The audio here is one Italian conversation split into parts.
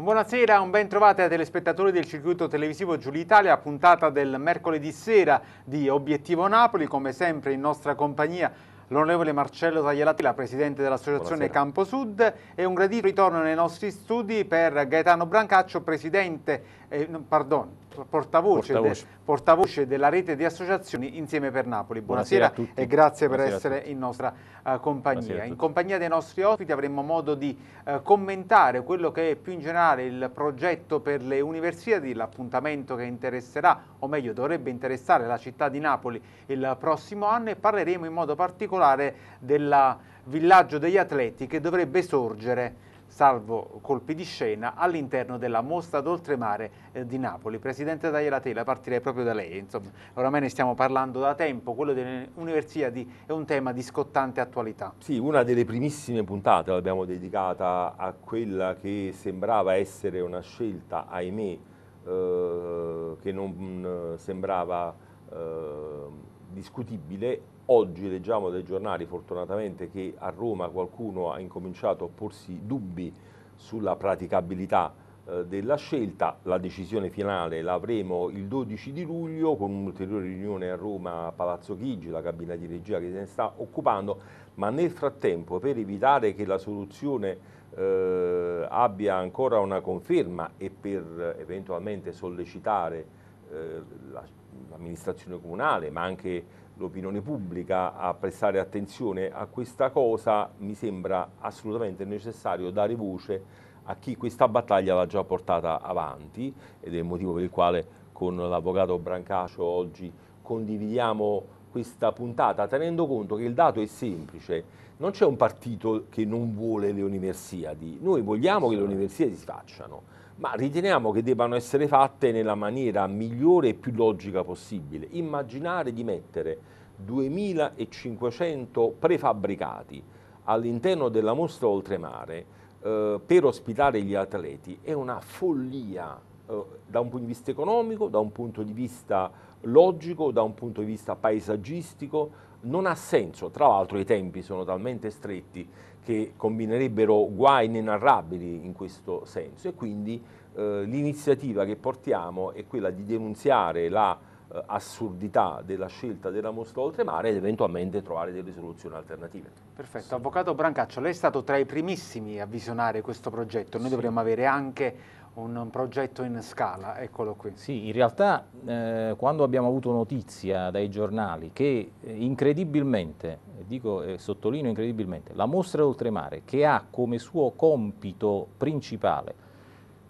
Buonasera, un ben trovati ai telespettatori del circuito televisivo Giulio Italia, puntata del mercoledì sera di Obiettivo Napoli, come sempre in nostra compagnia l'onorevole Marcello Taglialati, la presidente dell'associazione Campo Sud e un gradito ritorno nei nostri studi per Gaetano Brancaccio, presidente, eh, pardon, portavoce, portavoce. De, portavoce, della rete di associazioni Insieme per Napoli. Buonasera, Buonasera e grazie Buonasera per essere in nostra uh, compagnia. In compagnia dei nostri ospiti avremo modo di uh, commentare quello che è più in generale il progetto per le università, l'appuntamento che interesserà, o meglio dovrebbe interessare la città di Napoli il prossimo anno e parleremo in modo particolare particolare del villaggio degli atleti che dovrebbe sorgere salvo colpi di scena, all'interno della mostra d'oltremare eh, di Napoli. Presidente Daniela Tela, partirei proprio da lei. Insomma, oramai ne stiamo parlando da tempo, quello delle universiadi è un tema di scottante attualità. Sì, una delle primissime puntate l'abbiamo dedicata a quella che sembrava essere una scelta, ahimè, eh, che non mm, sembrava... Eh, discutibile. Oggi leggiamo dai giornali fortunatamente che a Roma qualcuno ha incominciato a porsi dubbi sulla praticabilità eh, della scelta, la decisione finale la avremo il 12 di luglio con un'ulteriore riunione a Roma a Palazzo Chigi, la cabina di regia che se ne sta occupando, ma nel frattempo per evitare che la soluzione eh, abbia ancora una conferma e per eh, eventualmente sollecitare eh, la l'amministrazione comunale, ma anche l'opinione pubblica a prestare attenzione a questa cosa, mi sembra assolutamente necessario dare voce a chi questa battaglia l'ha già portata avanti ed è il motivo per il quale con l'avvocato Brancacio oggi condividiamo questa puntata tenendo conto che il dato è semplice, non c'è un partito che non vuole le universiadi, noi vogliamo che le universiadi si facciano, ma riteniamo che debbano essere fatte nella maniera migliore e più logica possibile. Immaginare di mettere 2500 prefabbricati all'interno della mostra oltremare eh, per ospitare gli atleti è una follia eh, da un punto di vista economico, da un punto di vista logico, da un punto di vista paesaggistico, non ha senso, tra l'altro i tempi sono talmente stretti che combinerebbero guai inenarrabili in questo senso e quindi eh, l'iniziativa che portiamo è quella di denunziare la eh, assurdità della scelta della Mosca oltremare ed eventualmente trovare delle soluzioni alternative. Perfetto, sì. Avvocato Brancaccio, lei è stato tra i primissimi a visionare questo progetto, noi sì. dovremmo avere anche un progetto in scala, eccolo qui. Sì, in realtà eh, quando abbiamo avuto notizia dai giornali che eh, incredibilmente, eh, dico, eh, sottolineo incredibilmente, la mostra d'oltremare che ha come suo compito principale,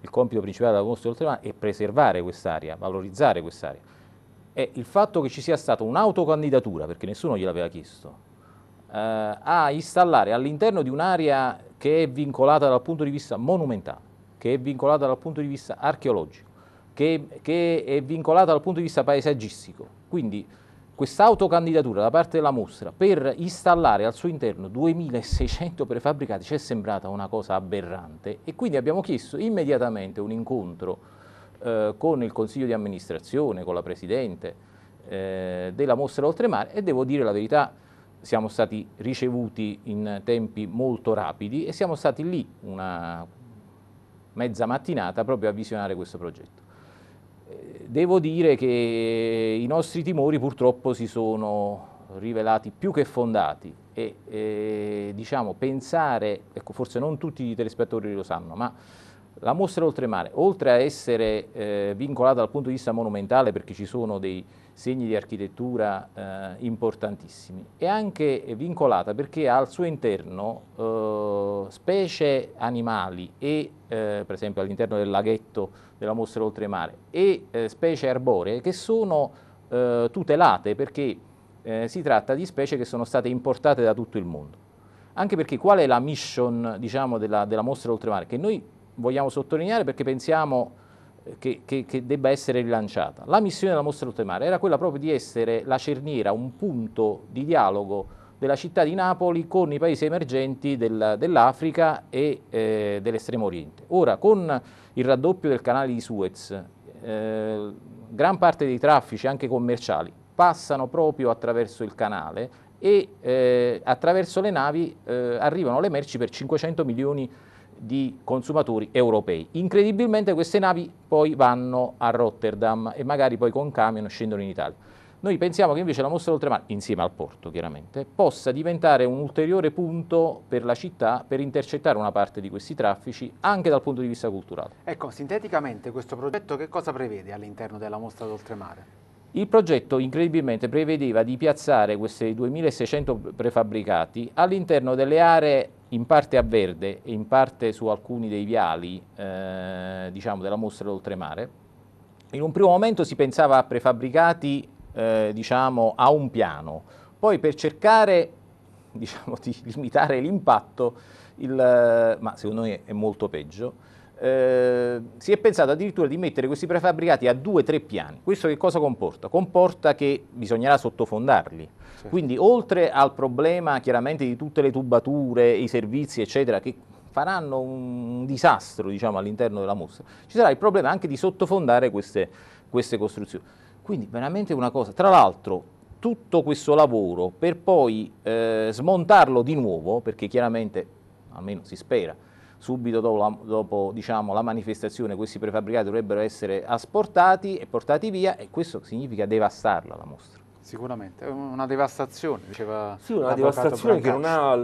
il compito principale della mostra d'oltremare è preservare quest'area, valorizzare quest'area, e il fatto che ci sia stata un'autocandidatura, perché nessuno gliel'aveva chiesto, eh, a installare all'interno di un'area che è vincolata dal punto di vista monumentale, che è vincolata dal punto di vista archeologico, che, che è vincolata dal punto di vista paesaggistico. Quindi questa autocandidatura da parte della mostra per installare al suo interno 2600 prefabbricati ci è sembrata una cosa aberrante e quindi abbiamo chiesto immediatamente un incontro eh, con il consiglio di amministrazione, con la presidente eh, della mostra oltremare e devo dire la verità siamo stati ricevuti in tempi molto rapidi e siamo stati lì una mezza mattinata proprio a visionare questo progetto. Eh, devo dire che i nostri timori purtroppo si sono rivelati più che fondati e eh, diciamo pensare, ecco forse non tutti i telespettatori lo sanno, ma la mostra oltremare, oltre a essere eh, vincolata dal punto di vista monumentale perché ci sono dei segni di architettura eh, importantissimi, è anche vincolata perché ha al suo interno eh, specie animali e eh, per esempio all'interno del laghetto della mostra oltremare e eh, specie arboree che sono eh, tutelate perché si tratta di specie che sono state importate da tutto il mondo. Anche perché qual è la mission diciamo, della, della mostra oltremare? Che noi vogliamo sottolineare perché pensiamo eh, che, che, che, debba essere rilanciata. La missione della mostra Luttemare era quella proprio di essere la cerniera, un punto di dialogo della città di Napoli con i paesi emergenti del, dell'Africa e eh, dell'Estremo Oriente. Ora, con il raddoppio del canale di Suez, eh, gran parte dei traffici, anche commerciali, passano proprio attraverso il canale e eh, attraverso le navi eh, arrivano le merci per 500 milioni di di consumatori europei. Incredibilmente queste navi poi vanno a Rotterdam e magari poi con camion scendono in Italia. Noi pensiamo che invece la mostra d'oltremare, insieme al porto chiaramente, possa diventare un ulteriore punto per la città per intercettare una parte di questi traffici anche dal punto di vista culturale. Ecco, sinteticamente questo progetto che cosa prevede all'interno della mostra d'oltremare? Il progetto incredibilmente prevedeva di piazzare questi 2600 prefabbricati all'interno delle aree in parte a verde e in parte su alcuni dei viali eh, diciamo della mostra d'oltremare. In un primo momento si pensava a prefabbricati eh, diciamo, a un piano, poi per cercare diciamo, di limitare l'impatto, ma secondo me è molto peggio, eh, si è pensato addirittura di mettere questi prefabbricati a due o tre piani. Questo che cosa comporta? Comporta che bisognerà sottofondarli. Certo. Quindi oltre al problema chiaramente di tutte le tubature, i servizi eccetera, che faranno un disastro diciamo, all'interno della mostra, ci sarà il problema anche di sottofondare queste, queste costruzioni. Quindi veramente una cosa. Tra l'altro tutto questo lavoro per poi eh, smontarlo di nuovo, perché chiaramente, almeno si spera, subito dopo, la, dopo diciamo, la manifestazione questi prefabbricati dovrebbero essere asportati e portati via e questo significa devastarla la mostra. Sicuramente, è una devastazione, diceva. Sì, una devastazione Brancaccio. che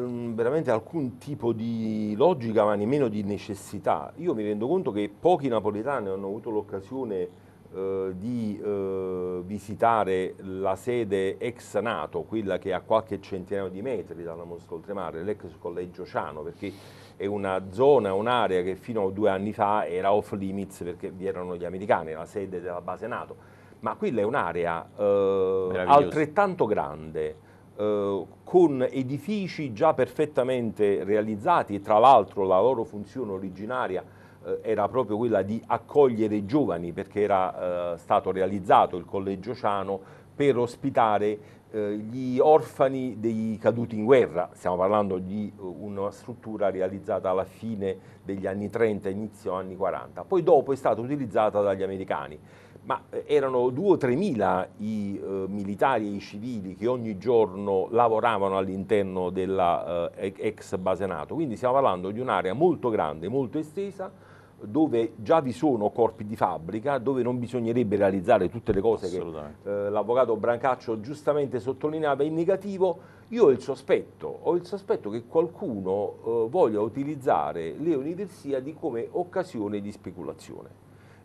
non ha veramente alcun tipo di logica, ma nemmeno di necessità. Io mi rendo conto che pochi napoletani hanno avuto l'occasione eh, di eh, visitare la sede ex Nato, quella che è a qualche centinaio di metri dalla Mosca Oltremare, l'ex collegio Ciano, perché è una zona, un'area che fino a due anni fa era off limits perché vi erano gli americani, la sede della base Nato, ma quella è un'area eh, altrettanto grande, eh, con edifici già perfettamente realizzati, tra l'altro la loro funzione originaria eh, era proprio quella di accogliere i giovani perché era eh, stato realizzato il collegio Ciano per ospitare eh, gli orfani dei caduti in guerra, stiamo parlando di eh, una struttura realizzata alla fine degli anni 30, inizio anni 40, poi dopo è stata utilizzata dagli americani, ma eh, erano 2 o 3 mila i eh, militari e i civili che ogni giorno lavoravano all'interno della eh, ex base NATO, quindi stiamo parlando di un'area molto grande, molto estesa, dove già vi sono corpi di fabbrica, dove non bisognerebbe realizzare tutte le cose che eh, l'avvocato Brancaccio giustamente sottolineava in negativo, io ho il sospetto, ho il sospetto che qualcuno eh, voglia utilizzare le universiadi come occasione di speculazione,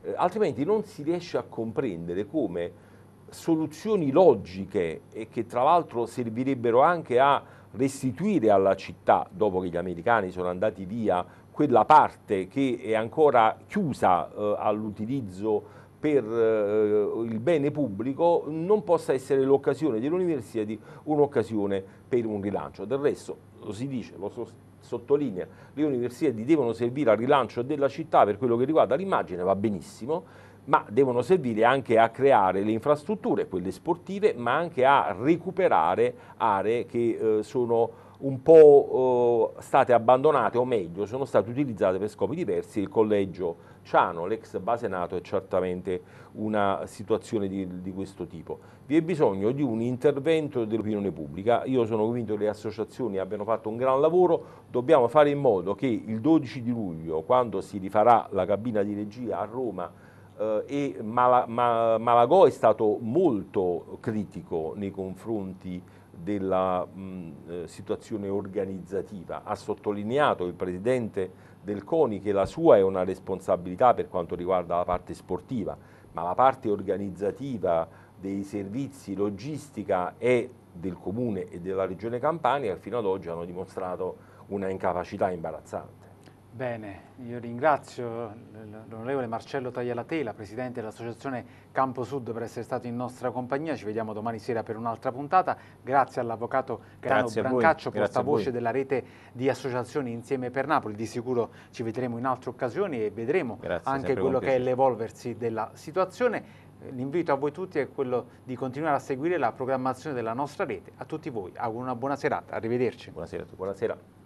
eh, altrimenti non si riesce a comprendere come soluzioni logiche e che tra l'altro servirebbero anche a restituire alla città, dopo che gli americani sono andati via quella parte che è ancora chiusa eh, all'utilizzo per eh, il bene pubblico non possa essere l'occasione dell'università di un'occasione per un rilancio. Del resto lo si dice, lo so, sottolinea, le università devono servire al rilancio della città per quello che riguarda l'immagine, va benissimo, ma devono servire anche a creare le infrastrutture, quelle sportive, ma anche a recuperare aree che eh, sono un po' eh, state abbandonate, o meglio, sono state utilizzate per scopi diversi. Il collegio Ciano, l'ex base NATO, è certamente una situazione di, di questo tipo. Vi è bisogno di un intervento dell'opinione pubblica. Io sono convinto che le associazioni abbiano fatto un gran lavoro. Dobbiamo fare in modo che il 12 di luglio, quando si rifarà la cabina di regia a Roma, eh, e Malagò è stato molto critico nei confronti della mh, eh, situazione organizzativa. Ha sottolineato il Presidente del CONI che la sua è una responsabilità per quanto riguarda la parte sportiva, ma la parte organizzativa dei servizi logistica è del Comune e della Regione Campania e fino ad oggi hanno dimostrato una incapacità imbarazzante. Bene, io ringrazio l'onorevole Marcello Taglialatela, presidente dell'associazione Campo Sud per essere stato in nostra compagnia, ci vediamo domani sera per un'altra puntata, grazie all'avvocato Gaetano Brancaccio, portavoce della rete di associazioni Insieme per Napoli, di sicuro ci vedremo in altre occasioni e vedremo grazie, anche quello che è l'evolversi della situazione. L'invito a voi tutti è quello di continuare a seguire la programmazione della nostra rete. A tutti voi auguro una buona serata, arrivederci. Buonasera, a buonasera.